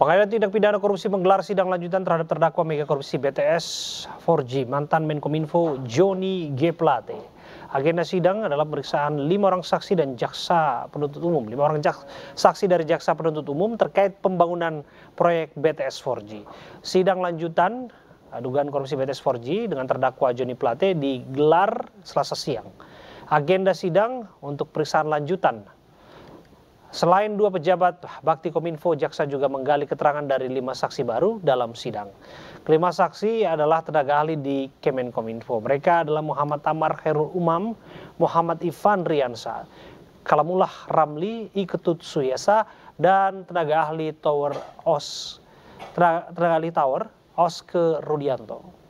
Pengadilan Tindak Pidana Korupsi menggelar sidang lanjutan terhadap terdakwa mega korupsi BTS 4G mantan Menkominfo Joni G. Plate. Agenda sidang adalah pemeriksaan lima orang saksi dan jaksa penuntut umum. Lima orang jaksa, saksi dari jaksa penuntut umum terkait pembangunan proyek BTS 4G. Sidang lanjutan dugaan korupsi BTS 4G dengan terdakwa Joni Plate digelar Selasa siang. Agenda sidang untuk periksaan lanjutan Selain dua pejabat Bakti Kominfo, jaksa juga menggali keterangan dari lima saksi baru dalam sidang. Kelima saksi adalah tenaga ahli di Kemenkominfo. Mereka adalah Muhammad Tamar Herul Umam, Muhammad Ivan Riansa, Kalamullah Ramli Iketut Suyasa, dan tenaga ahli Tower Os, tenaga, tenaga ahli Tower Oske Rudianto.